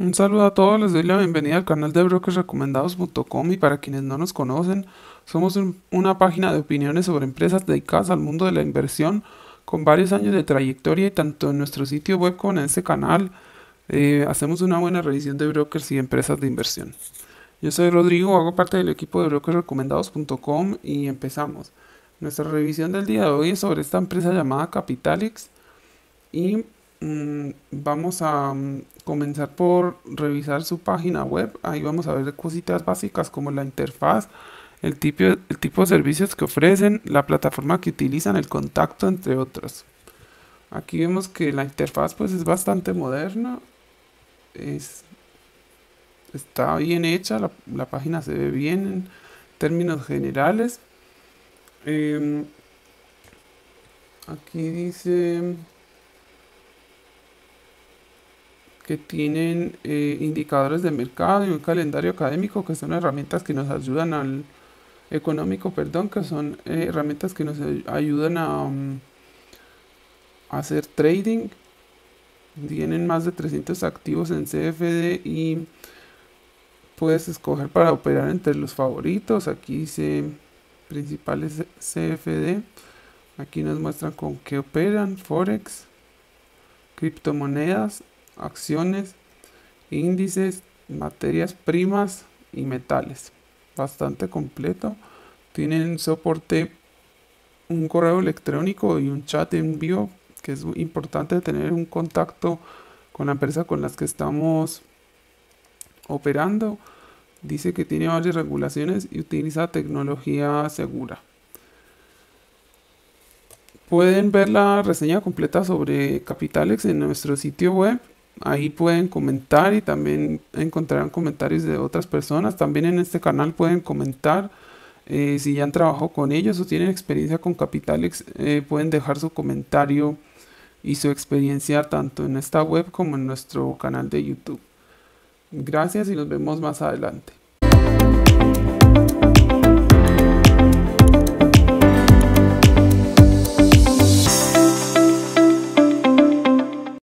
Un saludo a todos, les doy la bienvenida al canal de brokersrecomendados.com y para quienes no nos conocen, somos una página de opiniones sobre empresas dedicadas al mundo de la inversión con varios años de trayectoria y tanto en nuestro sitio web como en este canal eh, hacemos una buena revisión de brokers y empresas de inversión. Yo soy Rodrigo, hago parte del equipo de brokersrecomendados.com y empezamos. Nuestra revisión del día de hoy es sobre esta empresa llamada Capitalix y Mm, vamos a mm, comenzar por revisar su página web. Ahí vamos a ver cositas básicas como la interfaz, el tipo, el tipo de servicios que ofrecen, la plataforma que utilizan, el contacto, entre otros. Aquí vemos que la interfaz pues es bastante moderna. está bien hecha, la, página se ve bien en términos generales. Em, aquí dice que tienen eh, indicadores de mercado y un calendario académico, que son herramientas que nos ayudan al económico, perdón, que son eh, herramientas que nos ayudan a, mm, a hacer trading. Tienen más de 300 activos en CFD y puedes escoger para operar entre los favoritos. Aquí dice principales CFD. Aquí nos muestran con qué operan, Forex, criptomonedas, acciones, índices, materias primas y metales. Bastante completo. Tienen soporte un correo electrónico y un chat en vivo que es importante tener un contacto con la empresa con las que estamos operando. Dice que tiene varias regulaciones y utiliza tecnología segura. Pueden ver la reseña completa sobre Capitalex en nuestro sitio web Ahí pueden comentar y también encontrarán comentarios de otras personas. También en este canal pueden comentar eh, si ya han trabajado con ellos o tienen experiencia con Capitalex. Eh, pueden dejar su comentario y su experiencia tanto en esta web como en nuestro canal de YouTube. Gracias y nos vemos más adelante.